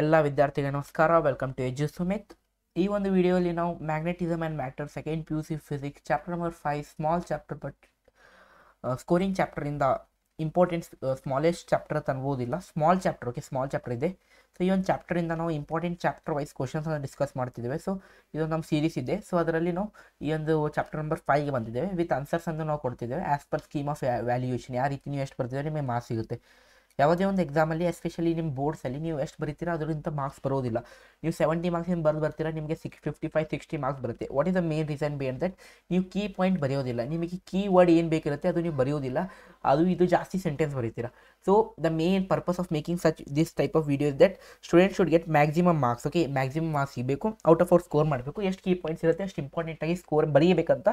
ಎಲ್ಲ ವಿದ್ಯಾರ್ಥಿಗಳ ನಮಸ್ಕಾರ ವೆಲ್ಕಮ್ ಟು ಎಜು ಸುಮಿತ್ ಈ ಒಂದು ವಿಡಿಯೋಲಿ ನಾವು magnetism and matter second P U C physics chapter number five small chapter but scoring ಚಾಪ್ಟರಿಂದ ಇಂಪಾರ್ಟೆಂಟ್ ಸ್ಮಾಲೆಸ್ಟ್ ಚಾಪ್ಟರ್ ತನ್ಬೋದಿಲ್ಲ small chapter okay small chapter ಇದೆ ಸೊ ಈ ಒಂದು ಚಾಪ್ಟರಿಂದ ನಾವು ಇಂಪಾರ್ಟೆಂಟ್ ಚಾಪ್ಟರ್ ವೈಸ್ ಕ್ವಶನ್ಸನ್ನು ಡಿಸ್ಕಸ್ ಮಾಡ್ತಿದ್ದೇವೆ ಸೊ ಇದೊಂದು ನಮ್ಮ ಸೀರೀಸ್ ಇದೆ ಸೊ ಅದರಲ್ಲಿ ನಾವು ಈ ಒಂದು ಚಾಪ್ಟರ್ ನಂಬರ್ ಫೈವ್ಗೆ ಬಂದಿದ್ದೇವೆ ವಿತ್ ಆನ್ಸರ್ಸ್ ಅಂತ ನಾವು ಕೊಡ್ತಿದ್ದೇವೆ as per scheme of valuation ಯಾವ ರೀತಿ ನೀವು ಎಷ್ಟು ಬರ್ತಿದ್ದೇವೆ ನಿಮಗೆ ಮಾರ್ಕ್ಸ್ ಸಿಗುತ್ತೆ ಯಾವುದೇ ಒಂದು ಎಕ್ಸಾಮಲ್ಲಿ ಎಸ್ಪೆಷಲಿ ನಿಮ್ಮ ಬೋರ್ಡ್ಸಲ್ಲಿ ನೀವು ಎಷ್ಟು ಬರೀತೀರಾ ಅದರಿಂದ ಮಾರ್ಕ್ಸ್ ಬರೋದಿಲ್ಲ ನೀವು ಸೆವೆಂಟಿ ಮಾರ್ಕ್ಸ್ ಏನು ಬರೆದು ಬರ್ತೀರಾ ನಿಮಗೆ six fifty five sixty marks ಬರುತ್ತೆ what is the main reason be that ನೀವು ಕೀ ಪಾಯಿಂಟ್ ಬರೆಯೋದಿಲ್ಲ ನಿಮಗೆ ಕೀ ವರ್ಡ್ ಏನು ಬೇಕಿರುತ್ತೆ ಅದು ನೀವು ಬರೆಯೋದಿಲ್ಲ ಅದು ಇದು ಜಾಸ್ತಿ ಸೆಂಟೆನ್ಸ್ ಬರೀತೀರಾ so the main purpose of making such this type of video is that student should get maximum marks okay maximum marks ಸಿಗಬೇಕು ಔಟ್ ಆಫ್ ಔಟ್ ಸ್ಕೋರ್ ಮಾಡಬೇಕು ಎಷ್ಟು ಕೀ ಪಾಯಿಂಟ್ಸ್ ಇರುತ್ತೆ ಅಷ್ಟು ಇಂಪಾರ್ಟೆಂಟ್ ಆಗಿ ಸ್ಕೋರ್ ಬರೀಬೇಕಂತ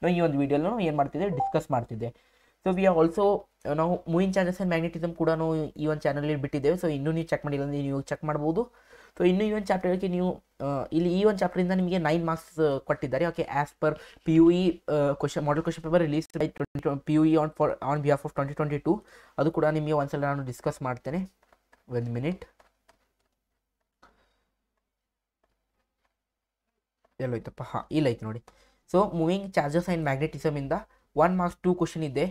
ನಾವು ಈ ಒಂದು ವೀಡಿಯೋನ ಏನು ಮಾಡ್ತಿದ್ದೆ ಡಿಸ್ಕಸ್ ಮಾಡ್ತಿದ್ದೆ ಸೊ ವಿ ಆರ್ ಆಲ್ಸೋ ನಾವು ಮೂವಿನ್ ಚಾನಲ್ಸ್ ಆ್ಯಂಡ್ ಮ್ಯಾಗ್ನೆಟಿಸಮ್ ಕೂಡ ನಾವು ಈ ಒಂದು ಚಾನಲಲ್ಲಿ ಬಿಟ್ಟಿದ್ದೇವೆ ಸೊ ಇನ್ನೂ ನೀವು ಚೆಕ್ ಮಾಡಿಲ್ಲ ಅಂದರೆ ನೀವು ಚೆಕ್ ಮಾಡ್ಬೋದು ಸೊ ಇನ್ನೂ ಈ ಒಂದು ಚಾಪ್ಟರ್ಗೆ ನೀವು ಇಲ್ಲಿ ಈ ಒಂದು ಚಾಪ್ಟರಿಂದ ನಿಮಗೆ ನೈನ್ ಮಾರ್ಕ್ಸ್ ಕೊಟ್ಟಿದ್ದಾರೆ okay as per P U E question model question paper release by twenty P U E on for on behalf of twenty twenty two ಅದು ಕೂಡ ನಿಮಗೆ ಒಂದು ಸಲ ನಾನು ಡಿಸ್ಕಸ್ ಮಾಡ್ತೇನೆ ಒಂದು ಮಿನಿಟ್ ಎಲ್ಲೋಯ್ತಪ್ಪ ಹಾಂ ಇಲ್ಲ ನೋಡಿ ಸೊ ಮೂವಿಂಗ್ ಚಾರ್ಜಸ್ ಆ್ಯಂಡ್ ಮ್ಯಾಗ್ನೆಟಿಸಮಿಂದ ಒನ್ ಮಾರ್ಕ್ಸ್ ಟೂ ಕ್ವಶನ್ ಇದೆ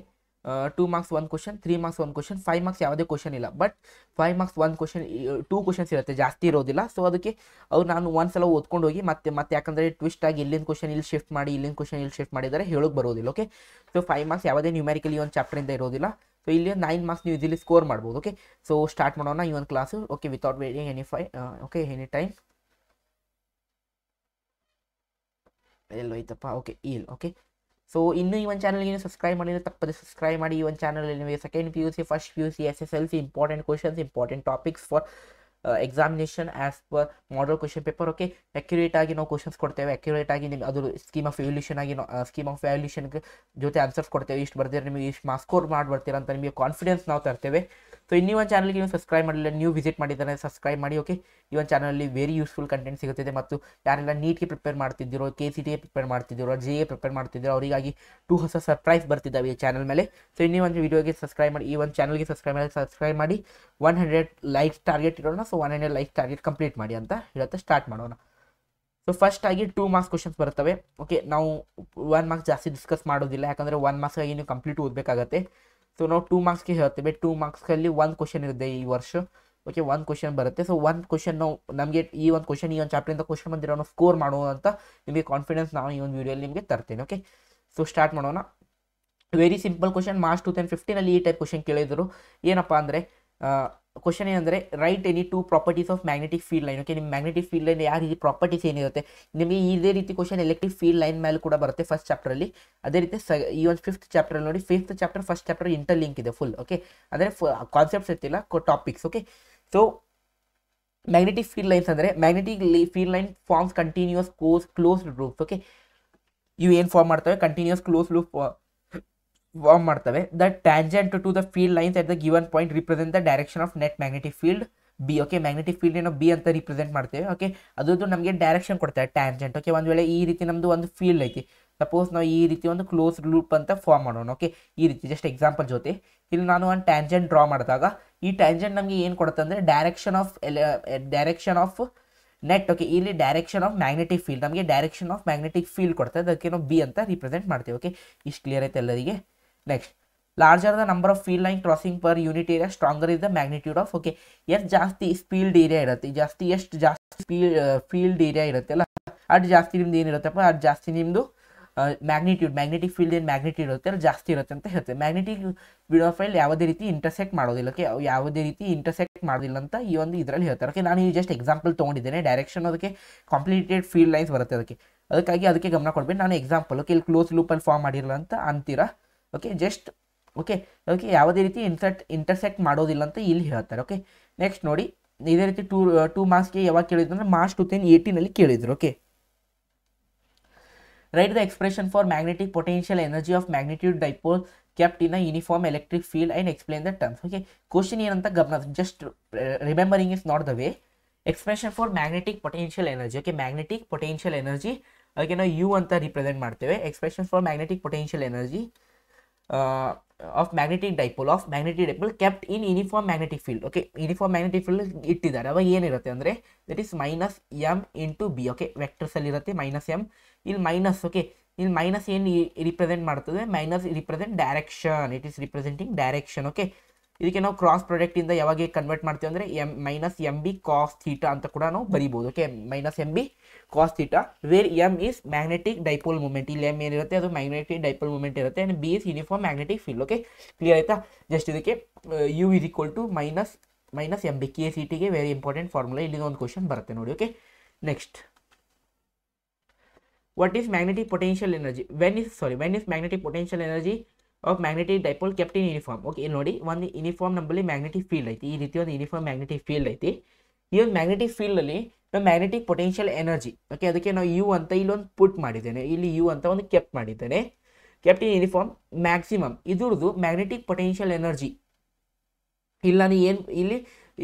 two marks one question three marks one question five marks ಯಾವುದೇ ಕ್ವಶನ್ ಇಲ್ಲ but five marks one question two questions ಇರುತ್ತೆ ಜಾಸ್ತಿ ಇರೋದಿಲ್ಲ ಸೊ ಅದಕ್ಕೆ ಅವ್ರು ನಾನು ಒಂದು ಸಲ ಓದ್ಕೊಂಡು ಹೋಗಿ ಮತ್ತೆ ಮತ್ತೆ ಯಾಕಂದರೆ ಟ್ವಿಸ್ಟ್ ಆಗಿ ಇಲ್ಲಿಂದ ಕ್ವಶನ್ ಇಲ್ಲಿ ಶಿಫ್ಟ್ ಮಾಡಿ ಇಲ್ಲಿಂದ ಕ್ವಶನ್ ಇಲ್ಲಿ ಶಿಫ್ಟ್ ಮಾಡಿದರೆ ಹೇಳೋಕ್ಕೆ ಬರೋದಿಲ್ಲ ಓಕೆ ಸೊ ಫೈವ್ ಮಾರ್ಕ್ಸ್ ಯಾವುದೇ ನ್ಯೂಮರಿಕಲಿ ಒಂದು ಚಾಪ್ಟರಿಂದ ಇರೋದಿಲ್ಲ ಸೊ ಇಲ್ಲಿ ನೈನ್ ಮಾರ್ಕ್ಸ್ ನೀವು ಸ್ಕೋರ್ ಮಾಡ್ಬೋದು ಓಕೆ ಸೊ ಸ್ಟಾರ್ಟ್ ಮಾಡೋಣ ಈ ಒಂದು class okay without waiting any ಫೈ ಓಕೆ ಎನಿ ಟೈಮ್ ಎಲ್ಲೋಯ್ತಪ್ಪ ಓಕೆ ಇಲ್ಲಿ ಓಕೆ ಸೊ ಇನ್ನೂ ಈ ಒಂದು ಚಾನಲ್ಗೆ ನೀವು ಸಬ್ಸ್ಕ್ರೈಬ್ ಮಾಡಿದರೆ ತಪ್ಪದೆ ಸಬ್ಸ್ಕ್ರೈಬ್ ಮಾಡಿ ಈ ಒಂದು ಚಾನಲಲ್ಲಿ ನಿಮಗೆ second P U C first P U C S S L C important questions important topics for examination as per model question paper okay accurate ಆಗಿ ನಾವು ಕ್ವಶನ್ಸ್ ಕೊಡ್ತೇವೆ ಅಕ್ಯುರೇಟ್ ಆಗಿ ನಿಮ್ಗೆ ಅದು ಸ್ಕೀಮ್ ಆಫ್ ಎಲ್ಯೂಷನ್ ಆಗಿ ನಾವು ಸ್ಕೀಮ್ ಆಫ್ ವ್ಯಾಲ್ಯೂಷನ್ಗೆ ಜೊತೆ answers ಕೊಡ್ತೇವೆ ಇಷ್ಟು ಬರ್ದಿರ ನಿಮಗೆ ಇಷ್ಟು ಮಾಸ್ಕೋರ್ ಸ್ಕೋರ್ ಮಾಡಿ ಬರ್ತೀರ ಅಂತ ನಿಮಗೆ ಕಾನ್ಫಿಡೆನ್ಸ್ ನಾವು ತರ್ತೇವೆ ಸೊ ಇನ್ನೂ ಒಂದು ಚಾನಲ್ಗೆ ನೀವು ಸಬ್ಸ್ಕ್ರೈಬ್ ಮಾಡಿಲ್ಲ ನೀವು ವಿಸಿಟ್ ಮಾಡಿದ್ದಾರೆ ಸಬ್ಸ್ಕ್ರೈಬ್ ಮಾಡಿ ಓಕೆ ಈ ಒಂದು ಚಾನಲಲ್ಲಿ ವೆರಿ ಯೂಸ್ಫುಲ್ ಕಂಟೆಂಟ್ ಸಿಗುತ್ತದೆ ಮತ್ತು ಯಾರೆಲ್ಲ ನೀಟ್ಗೆ ಪ್ರಿಪೇರ್ ಮಾಡ್ತಿದ್ದಿರೋ ಕೆ ಸಿ ಟಿ ಪ್ರಿಪೇರ್ ಮಾಡ್ತಿದ್ದಿರೋ ಜೆ ಎ ಪ್ರಿಪೇರ್ ಮಾಡ್ತಿದ್ದೀರೋ ಅವರಿಗಾಗಿ ಟೂ ಹೊಸ ಸರ್ಪ್ರೈಸ್ ಬರ್ತಿದ್ದಾವೆ ಈ ಚಾನಲ್ ಮೇಲೆ ಸೊ ಇನ್ನೂ ಒಂದು ವೀಡಿಯೋಗೆ ಸಬ್ಸ್ಕ್ರೈಬ್ ಮಾಡಿ ಈ ಒಂದು ಚಾನಲ್ಗೆ ಸಬ್ಸ್ಕ್ರೈಬ್ ಮಾಡಿ ಸಬ್ಸ್ಕ್ರೈಬ್ ಮಾಡಿ ಒನ್ ಹಂಡ್ರೆಡ್ ಲೈಕ್ಸ್ ಟಾರ್ಗೆಟ್ ಇರೋಣ so one hundred like target complete ಮಾಡಿ ಅಂತ ಹೇಳುತ್ತೆ ಸ್ಟಾರ್ಟ್ ಮಾಡೋಣ ಸೊ ಫಸ್ಟ್ ಆಗಿ ಟೂ ಮಾರ್ಕ್ಸ್ ಕ್ವಶನ್ಸ್ ಬರ್ತವೆ ಓಕೆ ನಾವು ಒನ್ ಮಾರ್ಕ್ಸ್ ಜಾಸ್ತಿ ಡಿಸ್ಕಸ್ ಮಾಡೋದಿಲ್ಲ ಯಾಕಂದರೆ ಒನ್ ಮಾರ್ಕ್ಸ್ ಆಗಿ ನೀವು ಕಂಪ್ಲೀಟ್ ಓದಬೇಕಾಗತ್ತೆ ಸೊ ನಾವು ಟೂ ಮಾರ್ಕ್ಸ್ಗೆ ಹೇಳ್ತೇವೆ ಟೂ ಮಾರ್ಕ್ಸ್ನಲ್ಲಿ ಒಂದು ಕ್ವಶನ್ ಇರುತ್ತೆ ಈ ವರ್ಷ ಓಕೆ ಒಂದು ಕ್ವಶನ್ ಬರುತ್ತೆ ಸೊ ಒಂದು ಕ್ವಶನ್ ನಾವು ನಮಗೆ ಈ ಒಂದು ಕ್ವಶನ್ ಈ ಒಂದು ಚಾಪ್ಟ್ರಿಂದ ಕ್ವಶನ್ ಬಂದಿರೋ ಸ್ಕೋರ್ ಮಾಡುವ ಅಂತ ನಿಮಗೆ ಕಾನ್ಫಿಡೆನ್ಸ್ ನಾನು ಈ ಒಂದು ವೀಡಿಯೋಲಿ ನಿಮಗೆ ತರ್ತೇನೆ ಓಕೆ ಸೊ ಸ್ಟಾರ್ಟ್ ಮಾಡೋಣ very simple question March two thousand ಫಿಫ್ಟೀನಲ್ಲಿ ಈ ಟೈಪ್ ಕ್ವಶನ್ ಕೇಳಿದರು ಏನಪ್ಪ ಅಂದರೆ ಕ್ವಶನ್ ಏನಂದರೆ write any two properties of magnetic field line okay ನಿಮ್ಮ ಮ್ಯಾಗ್ನೆಟಿಕ್ ಫೀಲ್ಡ್ ಲೈನ್ ಯಾವ ರೀತಿ ಪ್ರಾಪರ್ಟೀಸ್ ಏನಿರುತ್ತೆ ನಿಮಗೆ ಇದೇ ರೀತಿ ಕ್ವಶನ್ ಎಲೆಕ್ಟ್ರಿಕ್ ಫೀಲ್ಡ್ ಲೈನ್ ಮೇಲೆ ಕೂಡ ಬರುತ್ತೆ ಫಸ್ಟ್ ಚಾಪ್ಟರ್ ಅಲ್ಲಿ ಅದೇ ರೀತಿ ಈ ಒಂದು ಫಿಫ್ತ್ ಚಾಪ್ಟ್ರಲ್ಲಿ ನೋಡಿ fifth chapter first chapter inter link ಇದೆ ಫುಲ್ ಓಕೆ ಅಂದರೆ ಕಾನ್ಸೆಪ್ಟ್ಸ್ ಇರ್ತಿಲ್ಲ topics okay so magnetic field lines ಅಂದರೆ magnetic field line forms continuous close closed loops okay ಇವು ಏನು ಫಾರ್ಮ್ ಮಾಡ್ತವೆ ಕಂಟಿನ್ಯೂಸ್ ಕ್ಲೋಸ್ ಲೂಪ್ ವಾರ್ಮ್ ಮಾಡ್ತವೆ the tangent to the field lines at the given point represent the direction of net magnetic field B okay magnetic field ಏನೋ B ಅಂತ represent ಮಾಡ್ತೇವೆ okay ಅದುದು ನಮಗೆ direction ಕೊಡ್ತಾರೆ ಟ್ಯಾಂಜೆಂಟ್ ಓಕೆ ಒಂದು ವೇಳೆ ಈ ರೀತಿ ನಮ್ಮದು ಒಂದು ಫೀಲ್ಡ್ ಐತಿ ಸಪೋಸ್ ನಾವು ಈ ರೀತಿ ಒಂದು ಕ್ಲೋಸ್ ಲೂಪ್ ಅಂತ ಫಾರ್ಮ್ ಮಾಡೋಣ ಓಕೆ ಈ ರೀತಿ ಜಸ್ಟ್ ಎಕ್ಸಾಂಪಲ್ ಜೊತೆ ಇಲ್ಲಿ ನಾನು ಒಂದು ಟ್ಯಾಂಜೆಂಟ್ ಡ್ರಾ ಮಾಡಿದಾಗ ಈ ಟ್ಯಾಂಜೆಂಟ್ ನಮಗೆ ಏನು ಕೊಡುತ್ತೆ ಅಂದರೆ direction of direction of net okay ಇಲ್ಲಿ ಡೈರೆಕ್ಷನ್ ಆಫ್ ಮ್ಯಾಗ್ನೆಟಿಕ್ ಫೀಲ್ಡ್ ನಮಗೆ ಡೈರೆಕ್ಷನ್ ಆಫ್ ಮ್ಯಾಗ್ನೆಟಿಕ್ ಫೀಲ್ಡ್ ಕೊಡ್ತದೆ ಅದಕ್ಕೆ ನಾವು ಬಿ ಅಂತ ರಿಪ್ರೆಸೆಂಟ್ ಮಾಡ್ತೀವಿ ಓಕೆ ಇಷ್ಟು ಕ್ಲಿಯರ್ ಐತೆ ಎಲ್ಲರಿಗೆ next larger the number of field line crossing per unit area stronger is magnitude of okay okay ಎಷ್ಟು ಜಾಸ್ತಿ ಸ್ಪೀಲ್ಡ್ ಏರಿಯಾ ಇರುತ್ತೆ ಜಾಸ್ತಿ ಎಷ್ಟು ಜಾಸ್ತಿ ಫೀಲ್ಡ್ ಫೀಲ್ಡ್ ಏರಿಯಾ ಇರುತ್ತೆ ಅಲ್ಲ ಅದು ಜಾಸ್ತಿ ನಿಮ್ದು ಏನಿರುತ್ತಪ್ಪ ಅದು ಜಾಸ್ತಿ ನಿಮ್ಮದು ಮ್ಯಾಗ್ನಿಟ್ಯೂಡ್ ಮ್ಯಾಗ್ನೆಟಿಕ್ ಫೀಲ್ಡ್ ಏನು ಮ್ಯಾಗ್ನಿಟ್ಯೂಡ್ ಇರುತ್ತೆ ಅಲ್ಲಿ ಜಾಸ್ತಿ ಇರುತ್ತೆ ಅಂತ ಹೇಳ್ತೇವೆ ಮ್ಯಾಗ್ನೆಟಿಕ್ ವಿಡೋ ಫೈಲ್ ಯಾವುದೇ ರೀತಿ ಇಂಟರ್ಸೆಕ್ಟ್ ಮಾಡೋದಿಲ್ಲ ಓಕೆ ಯಾವುದೇ ರೀತಿ ಇಂಟರ್ಸೆಕ್ಟ್ ಮಾಡೋದಿಲ್ಲ ಅಂತ ಈ ಒಂದು ಇದರಲ್ಲಿ ಹೇಳ್ತಾರೆ ಓಕೆ ನಾನು ಈ ಜಸ್ಟ್ ಎಕ್ಸಾಂಪಲ್ ತೊಗೊಂಡಿದ್ದೇನೆ ಡೈರೆಕ್ಷನ್ ಅದಕ್ಕೆ ಕಾಂಪ್ಲೀಟೆಡ್ ಫೀಲ್ಡ್ ಲೈನ್ಸ್ ಬರುತ್ತೆ ಅದಕ್ಕೆ ಅದಕ್ಕಾಗಿ ಅದಕ್ಕೆ ಗಮನ ಕೊಡ್ಬೇಕು ನಾನು ಎಕ್ಸಾಂಪಲ್ ಓಕೆ ಇಲ್ಲಿ ಕ್ಲೋಸ್ ಲೂಪಲ್ಲಿ ಫಾರ್ಮ್ ಮಾಡಿರಲ್ಲ ಅಂತ ಅಂತೀರಾ ಓಕೆ ಜಸ್ಟ್ ಓಕೆ ಓಕೆ ಯಾವುದೇ ರೀತಿ ಇಂಟರ್ಟ್ ಇಂಟರ್ಸೆಕ್ಟ್ ಮಾಡೋದಿಲ್ಲ ಅಂತ ಇಲ್ಲಿ ಹೇಳ್ತಾರೆ ಓಕೆ ನೆಕ್ಸ್ಟ್ ನೋಡಿ ಇದೇ ರೀತಿ ಟೂ ಟೂ ಮಾರ್ಕ್ಸ್ಗೆ ಯಾವಾಗ ಕೇಳಿದ್ರು ಅಂದರೆ ಮಾರ್ಚ್ ಟೂ ತೌಸಂಡ್ ಏಯ್ಟೀನಲ್ಲಿ ಕೇಳಿದ್ರು okay write the expression for magnetic potential energy of magnitude dipole kept in a uniform electric field and explain the terms okay question ಏನಂತ ಗಮನ just remembering is not the way expression for magnetic potential energy okay magnetic potential energy okay ನಾವು U ಅಂತ represent ಮಾಡ್ತೇವೆ expression for magnetic potential energy uh, of magnetic dipole of magnetic dipole kept in uniform magnetic field okay uniform magnetic field ಇಟ್ಟಿದ್ದಾರೆ ಅವಾಗ ಏನಿರುತ್ತೆ ಅಂದರೆ that is minus M into B okay ವೆಕ್ಟರ್ಸಲ್ಲಿ ಇರುತ್ತೆ minus M ಇಲ್ಲಿ minus okay ಇಲ್ಲಿ minus ಏನು represent ಮಾಡ್ತದೆ minus represent direction it is representing direction okay ಇದಕ್ಕೆ ನಾವು ಕ್ರಾಸ್ ಪ್ರಾಡಕ್ಟಿಂದ ಯಾವಾಗ ಕನ್ವರ್ಟ್ ಮಾಡ್ತೀವಿ ಅಂದರೆ M minus M B cos theta ಅಂತ ಕೂಡ ನಾವು ಬರಿಬೋದು okay minus M B cos theta where m is magnetic dipole moment ಇಲ್ಲಿ m ಏನಿರುತ್ತೆ ಅದು magnetic dipole moment ಇರುತ್ತೆ and b is uniform magnetic field okay clear ಆಯ್ತಾ just ಇದಕ್ಕೆ u is equal to minus minus mb k c t ಗೆ very important formula ಇಲ್ಲಿಂದ ಒಂದು question ಬರುತ್ತೆ ನೋಡಿ okay next what is magnetic potential energy when is sorry when is magnetic potential energy of magnetic dipole kept in uniform okay nodi one uniform uniform ನಮ್ಮಲ್ಲಿ magnetic field ಐತಿ ಈ ರೀತಿ ಒಂದು uniform magnetic field ಐತಿ ಈ ಒಂದು magnetic ಫೀಲ್ಡಲ್ಲಿ ನಾವು ಮ್ಯಾಗ್ನೆಟಿಕ್ ಪೊಟೆನ್ಷಿಯಲ್ ಎನರ್ಜಿ ಓಕೆ ಅದಕ್ಕೆ ನಾವು ಯು ಅಂತ ಇಲ್ಲೊಂದು ಪುಟ್ ಮಾಡಿದ್ದೇನೆ ಇಲ್ಲಿ ಯು ಅಂತ ಒಂದು ಕೆಪ್ ಮಾಡಿದ್ದೇನೆ ಕೆಪ್ಟ್ ಇನ್ ಯೂನಿಫಾರ್ಮ್ ಮ್ಯಾಕ್ಸಿಮಮ್ ಇದ್ರದ್ದು ಮ್ಯಾಗ್ನೆಟಿಕ್ ಪೊಟೆನ್ಷಿಯಲ್ ಎನರ್ಜಿ ಇಲ್ಲಿ ನಾನು ಏನು ಇಲ್ಲಿ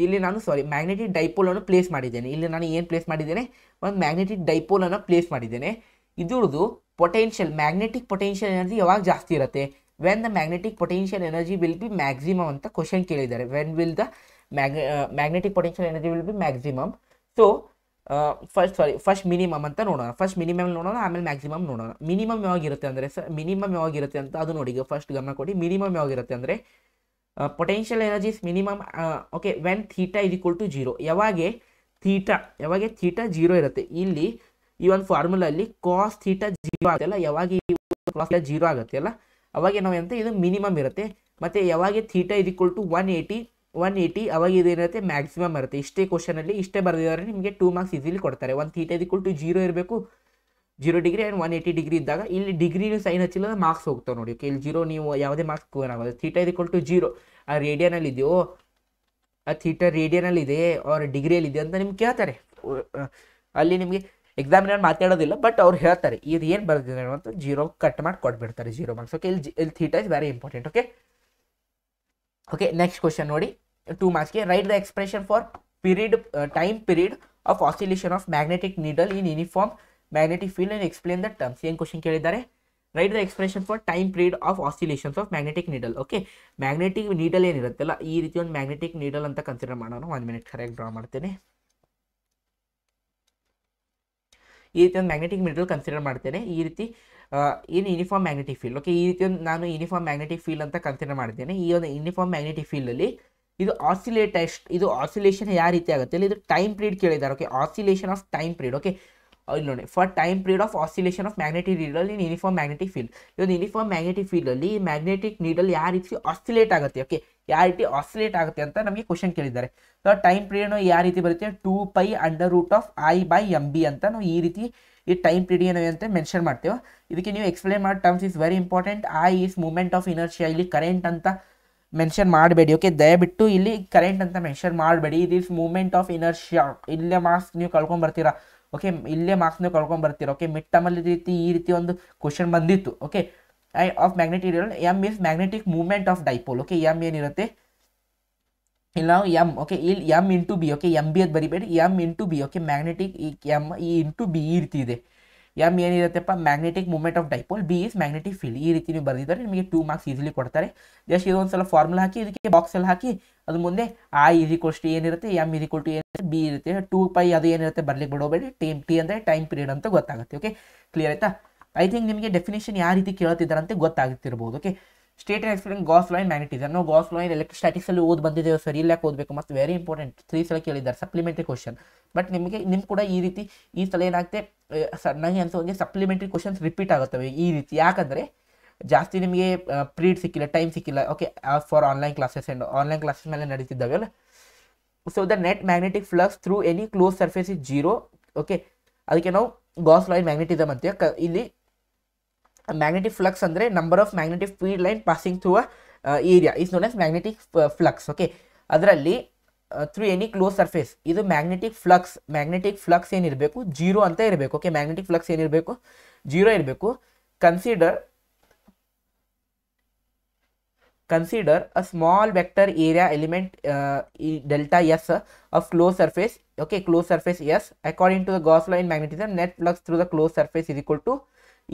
ಇಲ್ಲಿ ನಾನು ಸಾರಿ ಮ್ಯಾಗ್ನೆಟಿಕ್ ಡೈಪೋಲನ್ನು ಪ್ಲೇಸ್ ಮಾಡಿದ್ದೇನೆ ಇಲ್ಲಿ ನಾನು ಏನು ಪ್ಲೇಸ್ ಮಾಡಿದ್ದೇನೆ ಒಂದು ಮ್ಯಾಗ್ನೆಟಿಕ್ ಡೈಪೋಲನ್ನು ಪ್ಲೇಸ್ ಮಾಡಿದ್ದೇನೆ ಇದ್ರದ್ದು ಪೊಟೆನ್ಷಿಯಲ್ ಮ್ಯಾಗ್ನೆಟಿಕ್ ಪೊಟೆನ್ಷಿಯಲ್ ಎನರ್ಜಿ ಯಾವಾಗ ಜಾಸ್ತಿ ಇರುತ್ತೆ when the magnetic potential energy will be maximum ಅಂತ ಕ್ವಶನ್ ಕೇಳಿದ್ದಾರೆ when will the mag magnetic potential energy will be maximum so first sorry first minimum ಅಂತ ನೋಡೋಣ ಫಸ್ಟ್ ಮಿನಿಮಮ್ ನೋಡೋಣ ಆಮೇಲೆ ಮ್ಯಾಕ್ಸಿಮಮ್ ನೋಡೋಣ ಮಿನಿಮಮ್ ಯಾವಾಗಿರುತ್ತೆ ಅಂದರೆ ಸರ್ ಮಿನಿಮಮ್ ಯಾವಾಗಿರುತ್ತೆ ಅಂತ ಅದು ನೋಡಿ ಫಸ್ಟ್ ಗಮನ ಕೊಡಿ ಮಿನಿಮಮ್ ಯಾವಾಗಿರುತ್ತೆ ಅಂದರೆ potential energies minimum okay when theta is equal to zero ಯಾವಾಗೆ ಥೀಟಾ ಯಾವಾಗ ಥೀಟಾ ಜೀರೋ ಇರುತ್ತೆ ಇಲ್ಲಿ ಈ ಒಂದು ಫಾರ್ಮುಲಲ್ಲಿ ಕಾಸ್ ಥೀಟಾ ಜೀರೋ ಅಲ್ಲ ಯಾವಾಗ ಕಾಸ್ ಜೀರೋ ಆಗುತ್ತೆ ಅಲ್ಲ ನಾವು ಎಂತ ಇದು ಮಿನಿಮಮ್ ಇರುತ್ತೆ ಮತ್ತು ಯಾವಾಗ theta is to one eighty one eighty ಅವಾಗ ಇದೇನಿರುತ್ತೆ ಮ್ಯಾಕ್ಸಿಮಮ್ ಬರುತ್ತೆ ಇಷ್ಟೇ ಕ್ವಶನಲ್ಲಿ ಇಷ್ಟೇ ಬರೆದಿದ್ದಾರೆ ನಿಮಗೆ ಟೂ ಮಾರ್ಕ್ಸ್ ಈಸಿಲಿ ಕೊಡ್ತಾರೆ ಒಂದು ಥೀಟಾ ಈಕ್ವಲ್ ಟು ಜೀರೋ ಇರಬೇಕು zero degree and one eighty degree ಇದ್ದಾಗ ಇಲ್ಲಿ ಡಿಗ್ರಿನೂ ಸೈನ್ ಹಚ್ಚಿಲ್ಲ ಮಾರ್ಕ್ಸ್ ಹೋಗ್ತಾವೆ ನೋಡಿ ಓಕೆ ಇಲ್ಲಿ ಜೀರೋ ನೀವು ಯಾವುದೇ ಮಾರ್ಕ್ಸ್ ಸ್ಕೋರ್ ಆಗೋದು ಥೀಟಾ ಈಕ್ವಲ್ ಟು ಜೀರೋ ಆ ರೇಡಿಯನಲ್ಲಿ ಇದೆಯೋ ಆ ಥೀಟರ್ ರೇಡಿಯನಲ್ಲಿ ಇದೆ ಅವ್ರ ಡಿಗ್ರಿಯಲ್ಲಿ ಇದೆ ಅಂತ ನಿಮ್ಗೆ ಕೇಳ್ತಾರೆ ಅಲ್ಲಿ ನಿಮಗೆ ಎಕ್ಸಾಮಿನರ್ ಮಾತಾಡೋದಿಲ್ಲ ಬಟ್ ಅವ್ರು ಹೇಳ್ತಾರೆ ಇದು ಏನು ಬರೆದಿದ್ದಾರೆ ಅಂತ ಜೀರೋ ಕಟ್ ಮಾಡಿ ಕೊಟ್ಬಿಡ್ತಾರೆ ಜೀರೋ ಮಾರ್ಕ್ಸ್ ಓಕೆ ಇಲ್ಲಿ ಇಲ್ಲಿ theta is very important okay okay next question ನೋಡಿ ಟೂ ಮಾರ್ಕ್ಸ್ಗೆ write the expression for period time period of oscillation of magnetic needle in uniform magnetic field and explain the terms ಏನು question ಕೇಳಿದ್ದಾರೆ write the expression for time period of oscillations of magnetic needle okay magnetic needle ಏನಿರುತ್ತಲ್ಲ ಈ ರೀತಿ ಒಂದು magnetic needle ಅಂತ consider ಮಾಡೋಣ ಒಂದು minute correct draw ಮಾಡ್ತೇನೆ ಈ ರೀತಿ ಒಂದು ಮ್ಯಾಗ್ನೆಟಿಕ್ ನೀಡಲ್ ಕನ್ಸಿಡರ್ ಮಾಡ್ತೇನೆ ಈ ರೀತಿ ಏನು ಯೂನಿಫಾರ್ಮ್ ಮ್ಯಾಗ್ನೆಟಿಕ್ ಫೀಲ್ಡ್ ಓಕೆ ಈ ಒಂದು ನಾನು ಯೂನಿಫಾರ್ಮ್ ಮ್ಯಾಗ್ನೆಟಿಕ್ ಫೀಲ್ಡ್ ಅಂತ ಕನ್ಸಿಡರ್ ಮಾಡಿದ್ದೇನೆ ಈ ಒಂದು ಯೂನಿಫಾರ್ಮ್ ಮ್ಯಾಗ್ನೆಟಿಕ್ ಫೀಲ್ಡಲ್ಲಿ ಇದು ಆಸಿಲೇಟ್ ಎಷ್ಟು ಇದು ಆಸಿಲೇಷನ್ ಯಾವ ರೀತಿ ಆಗುತ್ತೆ ಇಲ್ಲಿ ಇದು ಟೈಮ್ ಪೀರಿಯಡ್ ಕೇಳಿದ್ದಾರೆ okay oscillation of time period okay ಇಲ್ಲಿ ನೋಡಿ for time period of oscillation of magnetic needle in uniform magnetic field ಒಂದು ಯೂನಿಫಾರ್ಮ್ ಮ್ಯಾಗ್ನೆಟಿಕ್ ಫೀಲ್ಡಲ್ಲಿ ಮ್ಯಾಗ್ನೆಟಿಕ್ ನೀಡಲ್ ಯಾವ ರೀತಿ ಆಸಿಲೇಟ್ ಆಗುತ್ತೆ ಓಕೆ ಯಾವ ರೀತಿ ಆಸಿಲೇಟ್ ಆಗುತ್ತೆ ಅಂತ ನಮಗೆ ಕ್ವಶನ್ ಕೇಳಿದ್ದಾರೆ ಸೊ ಟೈಮ್ ಪೀರಿಯಡ್ ಯಾವ ರೀತಿ ಬರುತ್ತೆ two pi under root of I by M B ಅಂತ ನಾವು ಈ ರೀತಿ ಈ ಟೈಮ್ ಪಿರಿಯಡ್ ಅಂತ ಮೆನ್ಷನ್ ಮಾಡ್ತೇವೆ ಇದಕ್ಕೆ ನೀವು ಎಕ್ಸ್ಪ್ಲೇನ್ ಮಾಡೋ terms is very important I is moment of inertia ಇಲ್ಲಿ ಕರೆಂಟ್ ಅಂತ ಮೆನ್ಷನ್ ಮಾಡಬೇಡಿ ಓಕೆ ದಯವಿಟ್ಟು ಇಲ್ಲಿ ಕರೆಂಟ್ ಅಂತ ಮೆನ್ಷನ್ ಮಾಡಬೇಡಿ ಇದು ಇಸ್ ಮೂಮೆಂಟ್ ಆಫ್ ಇನರ್ಷಿಯಾ ಇಲ್ಲೇ ಮಾರ್ಕ್ಸ್ ನೀವು ಕಳ್ಕೊಂಬರ್ತೀರಾ ಓಕೆ ಇಲ್ಲೇ ಮಾರ್ಕ್ಸ್ ನೀವು ಕಳ್ಕೊಂಬರ್ತೀರಾ ಓಕೆ ಮಿಡ್ ಟರ್ಮಲ್ಲಿ ರೀತಿ ಈ ರೀತಿ ಒಂದು ಕ್ವಶನ್ ಬಂದಿತ್ತು okay I of magnetic M is magnetic moment of dipole okay M ಏನಿರುತ್ತೆ ಇಲ್ಲ ನಾವು ಎಮ್ ಓಕೆ ಇಲ್ಲಿ M into B okay M B ಅದು ಬರಿಬೇಡಿ M into B okay magnetic ಈ ಎಮ್ ಇನ್ ಇಂಟು ಬಿ ಈ ರೀತಿ ಇದೆ ಎಮ್ ಏನಿರುತ್ತೆಪ್ಪ magnetic moment of dipole B is magnetic field ಈ ರೀತಿ ನೀವು ಬರೆದಿದ್ದಾರೆ ನಿಮಗೆ ಟೂ ಮಾರ್ಕ್ಸ್ ಈಸಿಲಿ ಕೊಡ್ತಾರೆ ಜಸ್ಟ್ ಇದೊಂದು ಸಲ ಫಾರ್ಮುಲಾ ಹಾಕಿ ಇದಕ್ಕೆ ಬಾಕ್ಸಲ್ಲಿ ಹಾಕಿ ಅದು ಮುಂದೆ ಆ ಈಸಿಕೋಲ್ಸ್ ಏನಿರುತ್ತೆ ಎಮ್ ಈಸಿಕೋಲ್ ಟು ಏನಿರುತ್ತೆ ಬಿ ಇರುತ್ತೆ ಟೂ ಪೈ ಅದು ಏನಿರುತ್ತೆ ಬರ್ಲಿಕ್ಕೆ ಬಿಡೋಬೇಡಿ ಟೈಮ್ ಟಿ ಅಂದರೆ ಟೈಮ್ ಪೀರಿಯಡ್ ಅಂತ ಗೊತ್ತಾಗುತ್ತೆ ಓಕೆ ಕ್ಲಿಯರ್ ಆಯ್ತಾ ಐ ಥಿಂಕ್ ನಿಮಗೆ ಡೆಫಿನೇಷನ್ ಯಾವ ರೀತಿ ಕೇಳ್ತಿದ್ದಾರೆ ಅಂತ ಗೊತ್ತಾಗುತ್ತಿರ್ಬೋದು okay state explain Gauss line in magnetism Gauss line in electrostatics ಓದ್ ಬಂದಿದ್ದೇವೆ ಸರಿ ಇಲ್ಲ ಓದಬೇಕು ಮತ್ತು ವೆರಿ ಇಂಪಾರ್ಟೆಂಟ್ ತ್ರೀ ಸಲ ಕೇಳಿದ್ದಾರೆ ಸಪ್ಲಿಮೆಂಟರಿ ಕ್ವಶನ್ ಬಟ್ ನಿಮಗೆ ನಿಮ್ಗೆ ಕೂಡ ಈ ರೀತಿ ಈ ಸಲ ಏನಾಗುತ್ತೆ ಅನ್ಸೋ ಅನ್ಸೋಂಗೆ ಸಪ್ಲಿಮೆಂಟರಿ ಕ್ವಶನ್ಸ್ ರಿಪೀಟ್ ಆಗುತ್ತವೆ ಈ ರೀತಿ ಯಾಕಂದರೆ ಜಾಸ್ತಿ ನಿಮಗೆ ಪ್ರೀಡ್ ಸಿಕ್ಕಿಲ್ಲ ಟೈಮ್ ಸಿಕ್ಕಿಲ್ಲ okay for online classes and online classes ಮೇಲೆ ನಡೀತಿದ್ದಾವೆ ಅಲ್ಲ so the net magnetic flux through any close surface is zero okay ಅದಕ್ಕೆ ನಾವು ಗಾಸ್ ಲೈನ್ ಮ್ಯಾಗ್ನೆಟಿಸಮ್ ಅಂತ ಇಲ್ಲಿ ಮ್ಯಾಗ್ನೆಟಿಕ್ ಫ್ಲಕ್ಸ್ ಅಂದರೆ number of magnetic field line passing through a area is known as magnetic flux okay ಅದರಲ್ಲಿ through any close surface ಇದು magnetic flux magnetic flux ಏನಿರಬೇಕು zero ಅಂತ ಇರಬೇಕು ಓಕೆ ಮ್ಯಾಗ್ನೆಟಿಕ್ ಫ್ಲಕ್ಸ್ ಏನಿರಬೇಕು zero ಇರಬೇಕು consider consider a small vector area element ಈ delta S of close surface okay close surface S according to the Gauss line in magnetism net flux through the close surface is equal to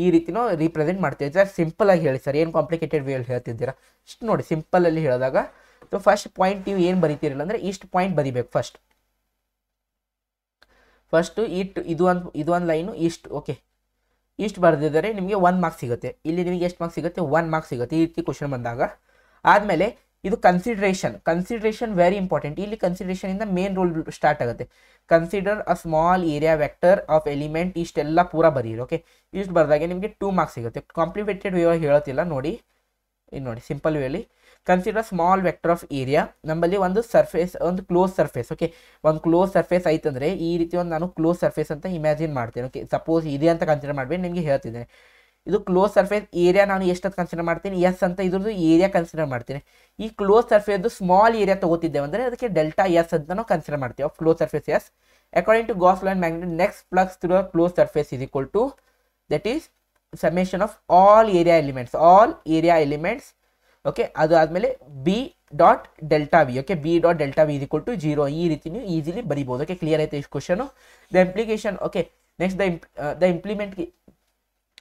ಈ ರೀತಿನೂ represent ಮಾಡ್ತೀವಿ sir simple ಆಗಿ ಹೇಳಿ sir ಏನು complicated ಅಲ್ಲಿ ಹೇಳ್ತಿದ್ದೀರಾ ಇಷ್ಟು ನೋಡಿ ಸಿಂಪಲಲ್ಲಿ ಹೇಳಿದಾಗ ಸೊ ಫಸ್ಟ್ ಪಾಯಿಂಟ್ ನೀವು ಏನು ಬರೀತೀರಲ್ಲ ಅಂದರೆ ಇಷ್ಟು ಪಾಯಿಂಟ್ ಬರಿಬೇಕು ಫಸ್ಟ್ ಫಸ್ಟು ಇಟ್ ಇದು ಒಂದು ಇದು ಒಂದು ಲೈನು ಇಷ್ಟು ಓಕೆ ಇಷ್ಟು ಬರೆದಿದ್ದರೆ ನಿಮಗೆ ಒನ್ ಮಾರ್ಕ್ಸ್ ಸಿಗುತ್ತೆ ಇಲ್ಲಿ ನಿಮಗೆ ಎಷ್ಟು ಮಾರ್ಕ್ಸ್ ಸಿಗುತ್ತೆ ಒನ್ ಮಾರ್ಕ್ಸ್ ಸಿಗುತ್ತೆ ಈ ರೀತಿ ಕ್ವಶನ್ ಬಂದಾಗ ಆದಮೇಲೆ ಇದು ಕನ್ಸಿಡ್ರೇಷನ್ ಕನ್ಸಿಡ್ರೇಷನ್ ವೆರಿ ಇಂಪಾರ್ಟೆಂಟ್ ಇಲ್ಲಿ ಕನ್ಸಿಡ್ರೇಷನ್ ಇಂದ ಮೇನ್ ರೋಲ್ ಸ್ಟಾರ್ಟ್ ಆಗುತ್ತೆ consider a small area vector of element ಇಷ್ಟೆಲ್ಲ ಪೂರ ಬರೀರಿ ಓಕೆ ಇಷ್ಟು ಬರೆದಾಗ ನಿಮಗೆ ಟೂ ಮಾರ್ಕ್ಸ್ ಸಿಗುತ್ತೆ ಕಾಂಪ್ಲಿಮೆಂಟೆಡ್ ವ್ಯೂ ಹೇಳುತ್ತಿಲ್ಲ ನೋಡಿ ಇದು ನೋಡಿ ಸಿಂಪಲ್ ಅಲ್ಲಿ consider small vector of area ನಮ್ಮಲ್ಲಿ ಒಂದು ಸರ್ಫೇಸ್ ಒಂದು ಕ್ಲೋಸ್ ಸರ್ಫೇಸ್ ಓಕೆ ಒಂದು ಕ್ಲೋಸ್ ಸರ್ಫೇಸ್ ಆಯ್ತಂದ್ರೆ ಈ ರೀತಿ ಒಂದು ನಾನು ಕ್ಲೋಸ್ ಸರ್ಫೇಸ್ ಅಂತ ಇಮ್ಯಾಜಿನ್ ಮಾಡ್ತೇನೆ ಓಕೆ ಸಪೋಸ್ ಇದೆ ಅಂತ ಕನ್ಸಿಡರ್ ಮಾಡ್ಬೇಕು ನಿಮಗೆ ಹೇಳ್ತಿದ್ದೇನೆ ಇದು ಕ್ಲೋಸ್ ಸರ್ಫೇಸ್ ಏರಿಯಾ ನಾನು ಎಷ್ಟಂತ ಕನ್ಸಿಡರ್ ಮಾಡ್ತೀನಿ ಎಸ್ ಅಂತ ಇದ್ರದ್ದು ಏರಿಯಾ ಕನ್ಸಿಡರ್ ಮಾಡ್ತೀನಿ ಈ ಕ್ಲೋಸ್ ಸರ್ಫೇಸ್ದು ಸ್ಮಾಲ್ ಏರಿಯಾ ತಗೋತಿದ್ದೇವೆ ಅಂದರೆ ಅದಕ್ಕೆ ಡೆಲ್ಟಾ ಎಸ್ ಅಂತ ನಾವು ಕನ್ಸಿಡರ್ ಮಾಡ್ತೀವಿ of close surface S according to Gauss line magnet next flux through close surface is equal to that is summation of all area elements all area elements okay ಅದು ಆದಮೇಲೆ B dot delta V okay B dot delta V is equal to zero ಈ ರೀತಿ ನೀವು easily ಬರಿಬೋದು okay clear ಐತೆ ಇಷ್ಟು question the implication okay next the imp the implement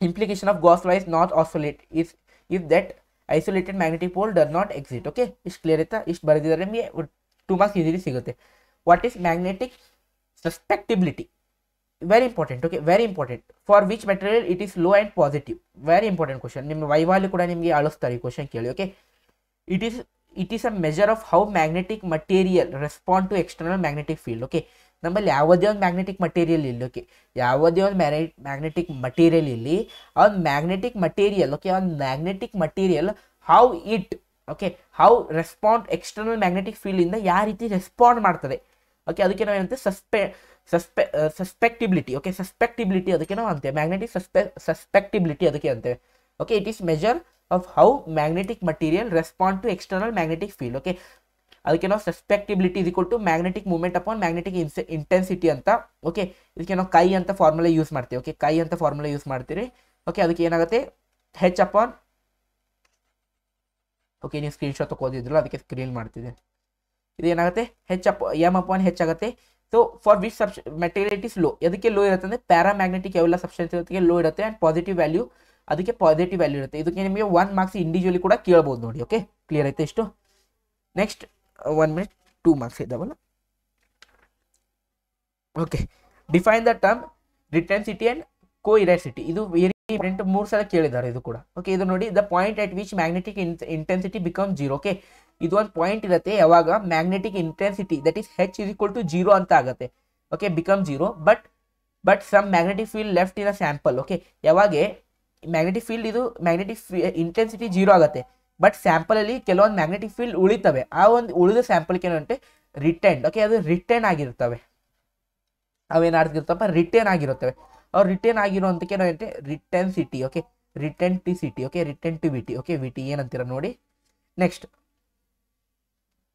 implication of Gauss-Wise north oscillate is if that isolated magnetic pole does not exist. Okay, ಇಷ್ಟು clear ಆಯ್ತಾ ಇಷ್ಟು ಬರೆದಿದ್ದಾರೆ ನಿಮಗೆ ಟು ಮಾರ್ಕ್ಸ್ ಈಸಿಲಿ ಸಿಗುತ್ತೆ what is magnetic susceptibility very important okay very important for which material it is low and positive very important question ನಿಮ್ಮ ವೈವಾಲಿ ಕೂಡ ನಿಮಗೆ ಅಳಿಸ್ತಾರೆ ಈ ಕ್ವಶನ್ ಕೇಳಿ okay it is it is a measure of how magnetic material respond to external magnetic field okay ನಮ್ಮಲ್ಲಿ ಯಾವುದೇ ಒಂದು ಮ್ಯಾಗ್ನೆಟಿಕ್ ಮಟೀರಿಯಲ್ ಇಲ್ಲ ಓಕೆ ಯಾವುದೇ ಒಂದು ಮ್ಯಾನೆ ಮ್ಯಾಗ್ನೆಟಿಕ್ ಮಟೀರಿಯಲ್ ಇಲ್ಲಿ ಆ ಒಂದು ಮ್ಯಾಗ್ನೆಟಿಕ್ ಮಟೀರಿಯಲ್ ಓಕೆ ಒಂದು magnetic material how it okay how respond external magnetic ಫೀಲ್ಡಿಂದ ಯಾವ ರೀತಿ ರೆಸ್ಪಾಂಡ್ ಮಾಡ್ತದೆ ಓಕೆ ಅದಕ್ಕೆ ನಾವು ಏನಂತೆ susce susce susceptibility okay susceptibility ಅದಕ್ಕೆ ನಾವು ಅಂತೇವೆ ಮ್ಯಾಗ್ನೆಟಿಕ್ ಸಸ್ಪೆ ಸಸ್ಪೆಕ್ಟಿಬಿಲಿಟಿ ಅದಕ್ಕೆ ಅಂತೇವೆ okay it is measure of how magnetic material respond to external magnetic field okay ಅದಕ್ಕೆ ನಾವು ಸಸ್ಪೆಕ್ಟಿಬಿಲಿಟಿ ಇಸ್ ಕೊಟ್ಟು to magnetic moment upon magnetic intensity ಅಂತ ಓಕೆ ಇದಕ್ಕೆ ನಾವು ಕೈ ಅಂತ ಫಾರ್ಮುಲಾ ಯೂಸ್ ಮಾಡ್ತೀವಿ ಓಕೆ ಕೈ ಅಂತ ಫಾರ್ಮುಲಾ ಯೂಸ್ ಮಾಡ್ತೀರಿ ಓಕೆ ಅದಕ್ಕೆ ಏನಾಗುತ್ತೆ ಹೆಚ್ ಅಪಾನ್ ಓಕೆ ನೀವು ಸ್ಕ್ರೀನ್ಶಾಟ್ ತಗೋದಿದ್ರು ಅದಕ್ಕೆ ಸ್ಕ್ರೀನ್ ಮಾಡ್ತಿದೆ ಇದು ಏನಾಗುತ್ತೆ ಹೆಚ್ ಅಪ್ ಎಮ್ ಅಪಾನ್ ಆಗುತ್ತೆ so for which sub material is low ಅದಕ್ಕೆ ಲೋ ಇರುತ್ತೆ ಅಂದರೆ ಮ್ಯಾಗ್ನೆಟಿಕ್ ಎಲ್ಲ ಸಬ್ಸ್ಟೆನ್ಸ್ ಇರುತ್ತೆ ಲೋ ಇರುತ್ತೆ ಆ್ಯಂಡ್ ಪಾಸಿಟಿವ್ ವ್ಯಾಲ್ಯೂ ಅದಕ್ಕೆ ಪಾಸಿಟಿವ್ ವ್ಯಾಲ್ಯೂ ಇರುತ್ತೆ ಇದಕ್ಕೆ ನಿಮಗೆ ಒನ್ ಮಾರ್ಕ್ಸ್ ಇಂಡಿವಿಜುವಲಿ ಕೂಡ ಕೇಳ್ಬೋದು ನೋಡಿ ಓಕೆ ಕ್ಲಿಯರ್ ಐತೆ ಇಷ್ಟು next one minute two marks ಇದ್ದಾವಲ್ಲ okay define the term retentivity and coercivity ಇದು ವೆರಿ ಇಂಪಾರ್ಟೆಂಟ್ ಮೂರು ಸಲ ಕೇಳಿದ್ದಾರೆ ಇದು ಕೂಡ ಓಕೆ ಇದು ನೋಡಿ the point at which magnetic intensity become zero okay ಇದು ಒಂದು ಪಾಯಿಂಟ್ ಇರುತ್ತೆ ಯಾವಾಗ magnetic intensity that is H is equal to zero ಅಂತ ಆಗುತ್ತೆ okay become zero but but some magnetic field left in a sample okay ಯಾವಾಗ magnetic field ಇದು magnetic intensity zero ಆಗುತ್ತೆ but ಸ್ಯಾಂಪಲಲ್ಲಿ ಕೆಲವೊಂದು ಮ್ಯಾಗ್ನೆಟಿಕ್ ಫೀಲ್ಡ್ ಉಳಿತವೆ ಆ ಒಂದು ಉಳಿದ ಸ್ಯಾಂಪಲ್ಗೆ ಏನಂತೆ ರಿಟರ್ನ್ಡ್ ಓಕೆ ಅದು ರಿಟರ್ನ್ ಆಗಿರ್ತವೆ ಅವೇನಾಗ್ತಿರ್ತಪ್ಪ ರಿಟರ್ನ್ ಆಗಿರುತ್ತವೆ ಅವ್ರು ರಿಟರ್ನ್ ಆಗಿರೋಂಥಕ್ಕೆ ಏನಂತೆ retentivity okay retentivity okay retentivity okay ವಿಟಿ ಏನಂತೀರ ನೋಡಿ next